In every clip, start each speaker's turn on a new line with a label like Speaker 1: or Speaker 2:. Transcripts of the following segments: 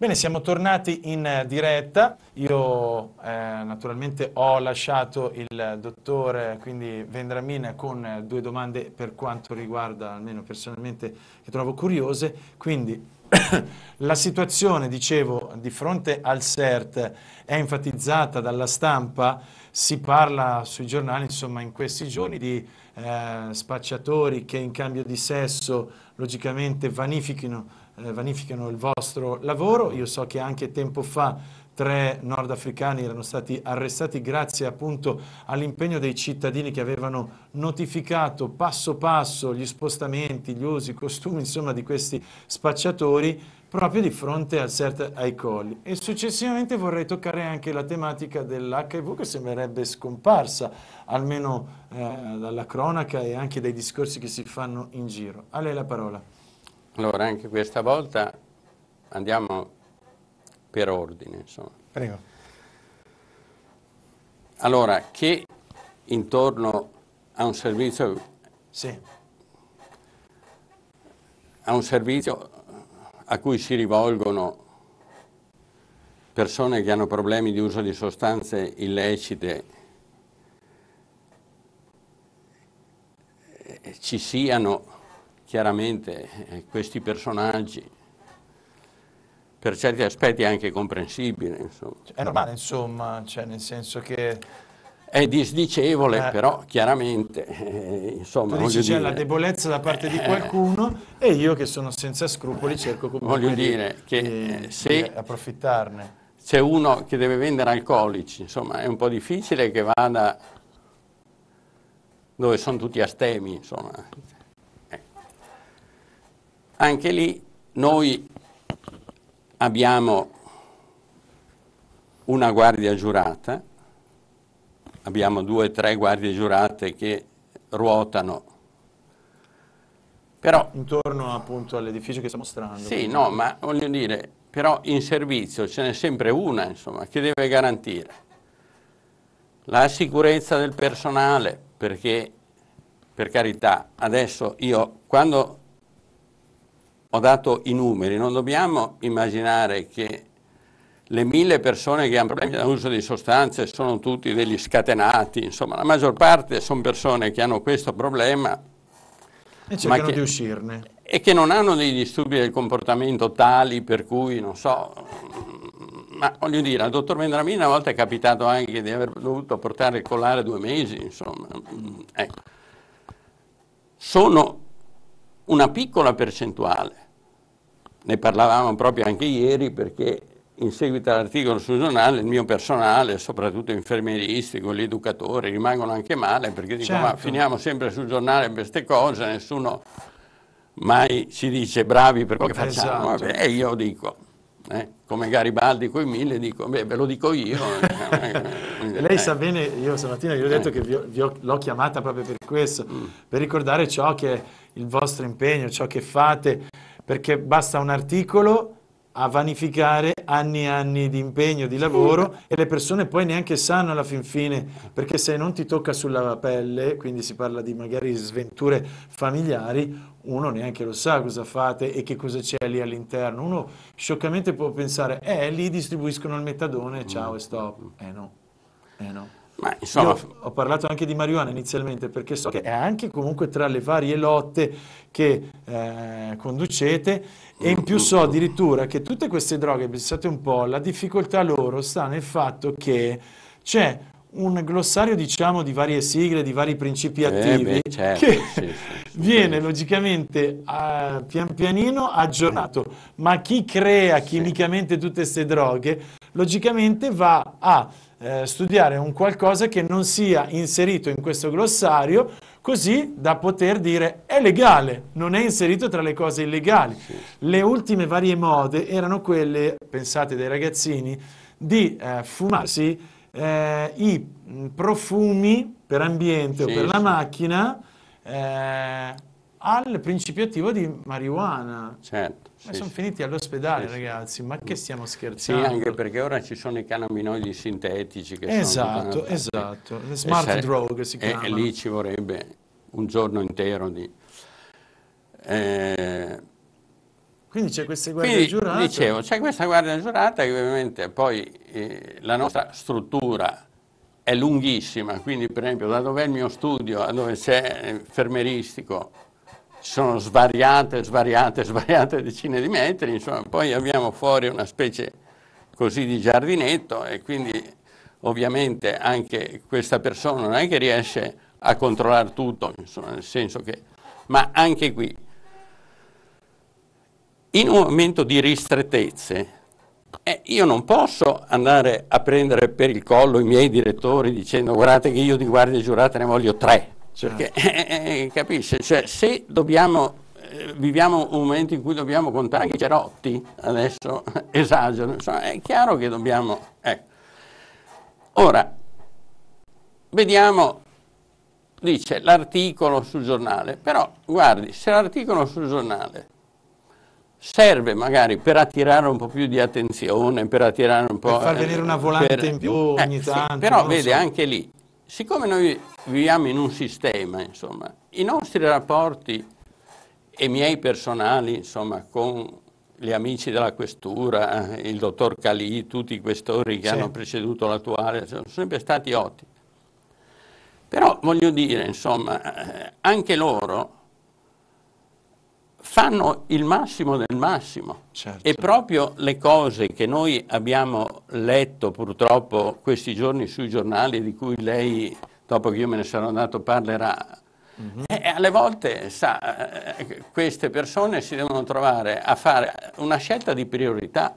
Speaker 1: Bene, siamo tornati in eh, diretta. Io eh, naturalmente ho lasciato il dottore quindi Vendramin con eh, due domande per quanto riguarda, almeno personalmente, che trovo curiose. Quindi la situazione, dicevo, di fronte al CERT è enfatizzata dalla stampa, si parla sui giornali, insomma, in questi giorni di eh, spacciatori che in cambio di sesso logicamente vanifichino eh, vanificano il vostro lavoro. Io so che anche tempo fa tre nordafricani erano stati arrestati grazie appunto all'impegno dei cittadini che avevano notificato passo passo gli spostamenti, gli usi, i costumi, insomma, di questi spacciatori proprio di fronte al CERT ai colli. E successivamente vorrei toccare anche la tematica dell'HIV che sembrerebbe scomparsa, almeno eh, dalla cronaca e anche dai discorsi che si fanno in giro. A lei la parola.
Speaker 2: Allora, anche questa volta andiamo per ordine, insomma. Prego. Allora, che intorno a un servizio... Sì. A un servizio a cui si rivolgono persone che hanno problemi di uso di sostanze illecite eh, ci siano chiaramente eh, questi personaggi per certi aspetti è anche comprensibile. Insomma.
Speaker 1: È normale, insomma, cioè nel senso che...
Speaker 2: È disdicevole, eh, però chiaramente, eh, insomma... Tu c'è dire, la
Speaker 1: debolezza da parte eh, di qualcuno e io che sono senza scrupoli cerco comunque voglio dire
Speaker 2: di, che di, se di
Speaker 1: approfittarne.
Speaker 2: C'è uno che deve vendere alcolici, insomma, è un po' difficile che vada dove sono tutti astemi, insomma. Anche lì noi abbiamo una guardia giurata, abbiamo due o tre guardie giurate che ruotano.
Speaker 1: Però, Intorno appunto all'edificio che sta mostrando. Sì, no, ma
Speaker 2: voglio dire, però in servizio ce n'è sempre una, insomma, che deve garantire la sicurezza del personale, perché per carità, adesso io quando ho dato i numeri, non dobbiamo immaginare che le mille persone che hanno problemi uso di sostanze sono tutti degli scatenati, insomma la maggior parte sono persone che hanno questo problema
Speaker 1: e cercano che, di uscirne
Speaker 2: e che non hanno dei disturbi del comportamento tali per cui, non so, ma voglio dire, al dottor Vendramini una volta è capitato anche di aver dovuto portare il collare due mesi, insomma, ecco. Sono una piccola percentuale. Ne parlavamo proprio anche ieri perché in seguito all'articolo sul giornale il mio personale, soprattutto infermieristico, gli educatori, rimangono anche male perché dicono certo. ma finiamo sempre sul giornale queste cose, nessuno mai ci dice bravi per quello che esatto. facciamo. Vabbè, e io dico, eh, come Garibaldi con i mille, dico, beh, ve lo dico io. Eh, eh, eh". Lei sa
Speaker 1: bene, io stamattina gli ho detto mm. che l'ho chiamata proprio per questo, mm. per ricordare ciò che è il vostro impegno, ciò che fate, perché basta un articolo a vanificare anni e anni di impegno, di lavoro e le persone poi neanche sanno alla fin fine, perché se non ti tocca sulla pelle, quindi si parla di magari sventure familiari, uno neanche lo sa cosa fate e che cosa c'è lì all'interno. Uno scioccamente può pensare, eh, lì distribuiscono il metadone, ciao e stop. Mm. Eh no,
Speaker 2: eh no. Ma insomma... Io
Speaker 1: ho parlato anche di marijuana inizialmente perché so che è anche comunque tra le varie lotte che eh, conducete e in più so addirittura che tutte queste droghe, pensate un po', la difficoltà loro sta nel fatto che c'è un glossario diciamo di varie sigle, di vari principi attivi eh beh, certo, che sì, sì, sì, viene logicamente a, pian pianino aggiornato ma chi crea chimicamente tutte queste droghe logicamente va a eh, studiare un qualcosa che non sia inserito in questo glossario, così da poter dire è legale, non è inserito tra le cose illegali. Sì. Le ultime varie mode erano quelle, pensate dai ragazzini, di eh, fumarsi eh, i mm, profumi per ambiente sì, o per la macchina eh, al principio attivo di marijuana.
Speaker 2: Certo. Sì, sono sì.
Speaker 1: finiti all'ospedale, sì, ragazzi, ma che stiamo scherzando? Sì, anche
Speaker 2: perché ora ci sono i cannabinoidi sintetici che esatto, sono... Esatto, Le esatto. eh, Smart e certo. drug si eh, chiama. E, lì ci vorrebbe un giorno intero di... Eh... Quindi c'è questa guardia Quindi, giurata? Dicevo, c'è questa guardia giurata che ovviamente poi eh, la nostra struttura è lunghissima, quindi per esempio da dove è il mio studio, a dove c'è eh, fermeristico, sono svariate, svariate, svariate decine di metri, insomma, poi abbiamo fuori una specie così di giardinetto e quindi ovviamente anche questa persona non è che riesce a controllare tutto, insomma, nel senso che, ma anche qui, in un momento di ristrettezze, eh, io non posso andare a prendere per il collo i miei direttori dicendo guardate che io di guardie giurate ne voglio tre, perché, eh eh, eh. eh, capisce? Cioè, se dobbiamo eh, viviamo un momento in cui dobbiamo contare i cerotti, adesso esagero, insomma, è chiaro che dobbiamo... Ecco. Ora, vediamo, dice l'articolo sul giornale, però guardi, se l'articolo sul giornale serve magari per attirare un po' più di attenzione, per attirare un po'... Per far venire una volante per, in più
Speaker 1: ogni eh, tanto. Sì, però vede so. anche
Speaker 2: lì, siccome noi viviamo in un sistema, insomma, i nostri rapporti e i miei personali, insomma, con gli amici della questura, eh, il dottor Calì, tutti i questori che sì. hanno preceduto l'attuale, sono sempre stati ottimi. Però voglio dire, insomma, eh, anche loro fanno il massimo del massimo. Certo. E proprio le cose che noi abbiamo letto purtroppo questi giorni sui giornali, di cui lei, dopo che io me ne sarò andato, parlerà, mm-hmm. e eh, eh, alle volte sa, eh, queste persone si devono trovare a fare una scelta di priorità.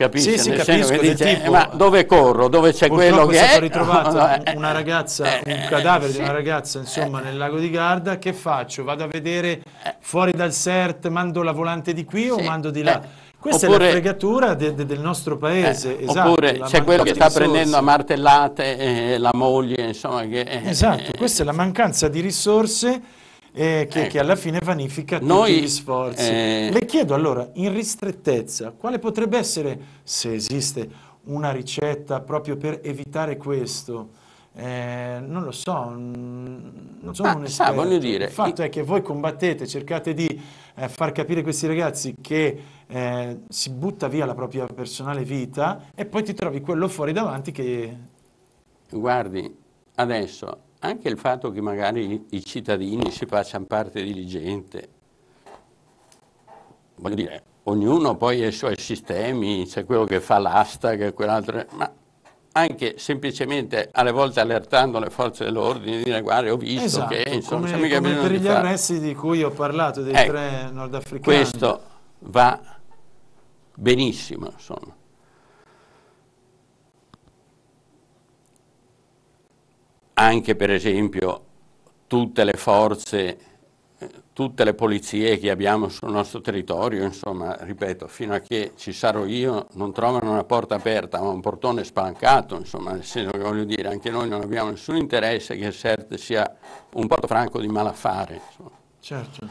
Speaker 2: Capisci? Sì, sì, capisco, dice, eh, tipo, ma dove corro? Dove c'è quello che è? stata ritrovato no,
Speaker 1: eh, una ragazza, eh, un eh, cadavere sì, di una ragazza, insomma, eh, nel lago di Garda, che faccio? Vado a vedere fuori dal CERT, mando la volante di qui sì, o mando di là? Eh, Questa oppure, è la fregatura de, de, del nostro paese, esatto, Oppure c'è quello che sta prendendo a
Speaker 2: martellate la moglie, insomma. Che, esatto,
Speaker 1: questa è la mancanza di risorse eh, che, ecco. che, alla fine vanifica Noi, tutti gli sforzi. Eh... Le chiedo allora, in ristrettezza, quale potrebbe essere, se esiste, una ricetta proprio per evitare questo? Eh, non lo so, non sono Ma, un esperto. Sa, voglio dire, Il fatto è che voi combattete, cercate di eh, far capire a questi ragazzi che eh, si butta via la propria personale vita e poi ti trovi quello fuori davanti che...
Speaker 2: Guardi, adesso anche il fatto che magari i cittadini si facciano parte diligente, voglio dire, ognuno poi ha i suoi sistemi, c'è quello che fa l'asta, che quell'altro, ma anche semplicemente alle volte allertando le forze dell'ordine, dire guarda ho visto esatto, che insomma, come, mica come per gli fare.
Speaker 1: arresti di cui ho parlato dei ecco, tre nordafricani. Questo
Speaker 2: va benissimo, insomma. anche per esempio tutte le forze, eh, tutte le polizie che abbiamo sul nostro territorio, insomma, ripeto, fino a che ci sarò io non trovano una porta aperta ma un portone spalancato, insomma, nel senso che voglio dire, anche noi non abbiamo nessun interesse che Serte sia un porto franco di malaffare. Insomma. Certo.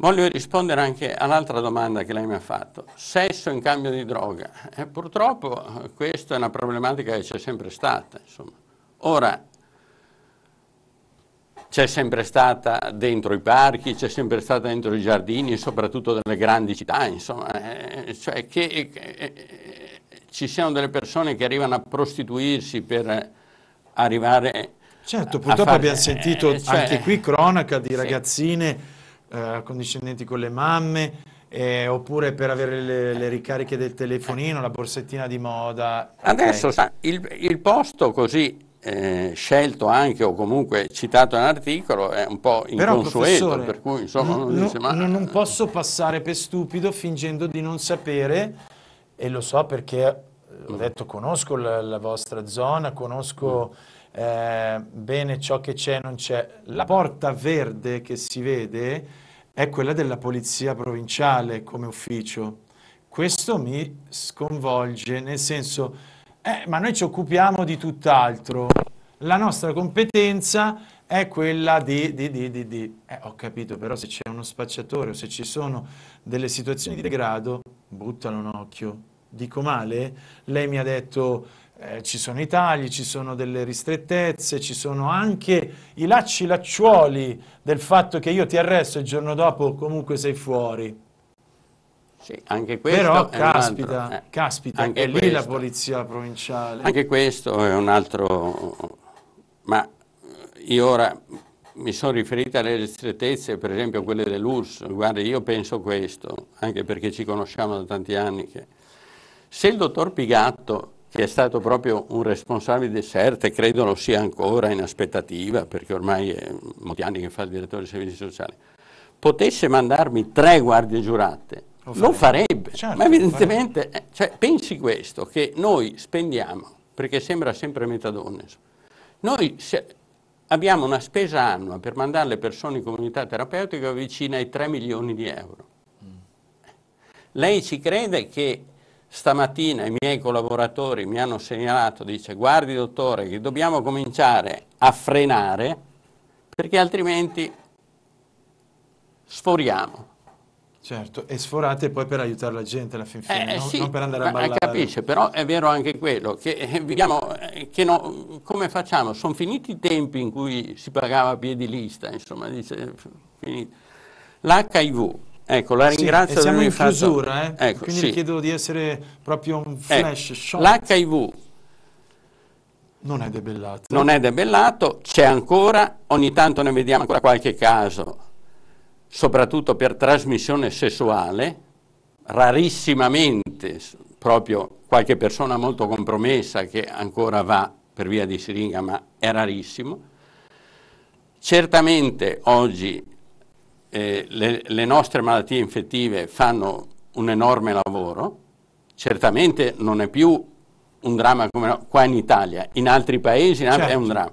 Speaker 2: Voglio rispondere anche all'altra domanda che lei mi ha fatto. Sesso in cambio di droga. Eh, purtroppo eh, questa è una problematica che c'è sempre stata. Insomma. Ora, c'è sempre stata dentro i parchi, c'è sempre stata dentro i giardini, soprattutto nelle grandi città, insomma, eh, cioè che eh, eh, ci siano delle persone che arrivano a prostituirsi per arrivare...
Speaker 1: Certo, purtroppo fare, abbiamo sentito eh, cioè, anche qui cronaca di sì. ragazzine eh, condiscendenti con le mamme, eh, oppure per avere le, le, ricariche del telefonino, la borsettina di moda. Adesso okay. sa,
Speaker 2: il, il, posto così eh, scelto anche o comunque citato in articolo è un po' inconsueto, per cui insomma non, dice, ma...
Speaker 1: non posso passare per stupido fingendo di non sapere e lo so perché eh, ho mm. detto conosco la, la vostra zona, conosco mm. eh, bene ciò che c'è e non c'è. La porta verde che si vede è quella della polizia provinciale come ufficio. Questo mi sconvolge, nel senso eh, ma noi ci occupiamo di tutt'altro. La nostra competenza è quella di... di, di, di, di. Eh, ho capito, però se c'è uno spacciatore o se ci sono delle situazioni di degrado, buttalo un occhio. Dico male? Lei mi ha detto eh, ci sono i tagli, ci sono delle ristrettezze, ci sono anche i lacci lacciuoli del fatto che io ti arresto e il giorno dopo comunque sei fuori. Sì,
Speaker 2: anche questo Però caspita, eh, caspita anche è questo. lì la
Speaker 1: polizia provinciale. Anche
Speaker 2: questo è un altro... Ma io ora mi sono riferito alle ristrettezze, per esempio quelle dell'URSS. Guarda, io penso questo, anche perché ci conosciamo da tanti anni. Che... Se il dottor Pigatto, che è stato proprio un responsabile di CERTE, credo lo sia ancora in aspettativa, perché ormai è molti anni che fa il direttore dei servizi sociali, potesse mandarmi tre guardie giurate, lo farebbe, lo farebbe. Certo, ma evidentemente farebbe. Eh, cioè, pensi questo, che noi spendiamo, perché sembra sempre metadone, noi abbiamo una spesa annua per mandare le persone in comunità terapeutica vicina ai 3 milioni di euro. Mm. Lei ci crede che stamattina i miei collaboratori mi hanno segnalato, dice guardi dottore che dobbiamo cominciare a frenare perché altrimenti sforiamo. Certo, e sforate poi per aiutare la gente alla fin fine, eh, non, sì, non, per andare a eh, ballare. Capisce, però è vero anche quello, che, eh, viviamo, eh, che no, come facciamo? Sono finiti i tempi in cui si pagava a piedi lista, insomma, dice, L'HIV, ecco, la ringrazio sì, siamo in fatto, eh? ecco, quindi sì.
Speaker 1: chiedo di essere proprio un flash ecco,
Speaker 2: L'HIV
Speaker 1: non è debellato.
Speaker 2: Non è debellato, c'è ancora, ogni tanto ne vediamo ancora qualche caso soprattutto per trasmissione sessuale, rarissimamente proprio qualche persona molto compromessa che ancora va per via di siringa, ma è rarissimo. Certamente oggi eh, le, le nostre malattie infettive fanno un enorme lavoro, certamente non è più un dramma come qua in Italia, in altri paesi certo. è un certo. dramma.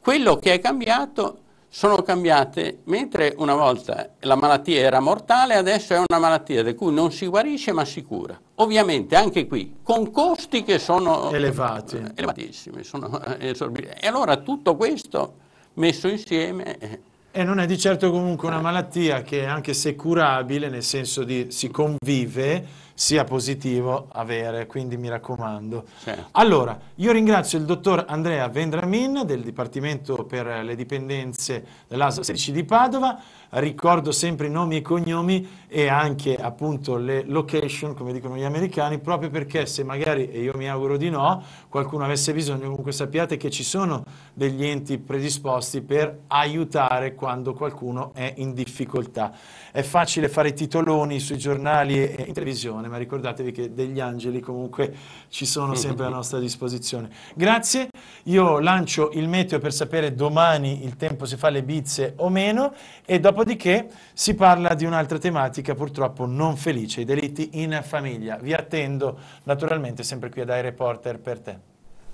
Speaker 2: Quello che è cambiato sono cambiate, mentre una volta la malattia era mortale, adesso è una malattia di cui non si guarisce ma si cura. Ovviamente anche qui, con costi che sono elevati. elevatissimi, sono eh, E allora tutto questo messo insieme eh,
Speaker 1: e non è di certo comunque una malattia che anche se curabile, nel senso di si convive, sia positivo avere, quindi mi raccomando. Certo. Allora, io ringrazio il dottor Andrea Vendramin del Dipartimento per le dipendenze dell'ASO 16 di Padova, ricordo sempre i nomi e i cognomi e anche appunto le location, come dicono gli americani, proprio perché se magari, e io mi auguro di no, qualcuno avesse bisogno, comunque sappiate che ci sono degli enti predisposti per aiutare quando qualcuno è in difficoltà. È facile fare titoloni sui giornali e in televisione, ma ricordatevi che degli angeli comunque ci sono mm-hmm. sempre a nostra disposizione. Grazie, io lancio il meteo per sapere domani il tempo se fa le bizze o meno e dopodiché si parla di un'altra tematica purtroppo non felice, i delitti in famiglia. Vi attendo naturalmente sempre qui ad AI Reporter per te.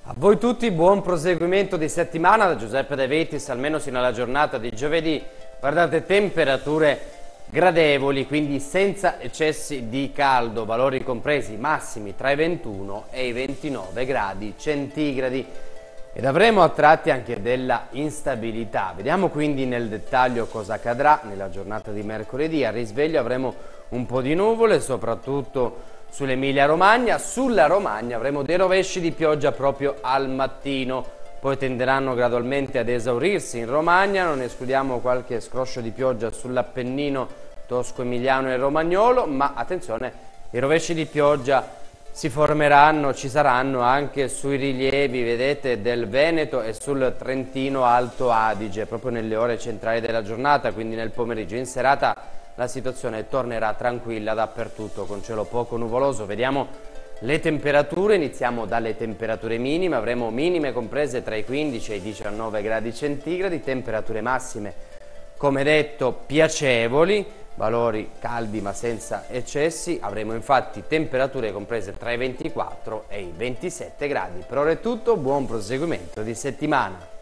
Speaker 3: A voi tutti buon proseguimento di settimana da Giuseppe De Vetis almeno fino alla giornata di giovedì. Guardate temperature gradevoli, quindi senza eccessi di caldo, valori compresi massimi tra i 21 e i 29 gradi centigradi. Ed avremo a tratti anche della instabilità. Vediamo quindi nel dettaglio cosa accadrà nella giornata di mercoledì. A risveglio avremo un po' di nuvole, soprattutto sull'Emilia Romagna, sulla Romagna avremo dei rovesci di pioggia proprio al mattino, poi tenderanno gradualmente ad esaurirsi in Romagna, non escludiamo qualche scroscio di pioggia sull'Appennino tosco-emiliano e romagnolo, ma attenzione, i rovesci di pioggia si formeranno, ci saranno anche sui rilievi, vedete, del Veneto e sul Trentino Alto Adige, proprio nelle ore centrali della giornata, quindi nel pomeriggio in serata la situazione tornerà tranquilla dappertutto con cielo poco nuvoloso. Vediamo le temperature, iniziamo dalle temperature minime, avremo minime comprese tra i 15 e i 19 gradi centigradi, temperature massime come detto piacevoli, valori caldi ma senza eccessi, avremo infatti temperature comprese tra i 24 e i 27 gradi. Per ora è tutto, buon proseguimento di settimana.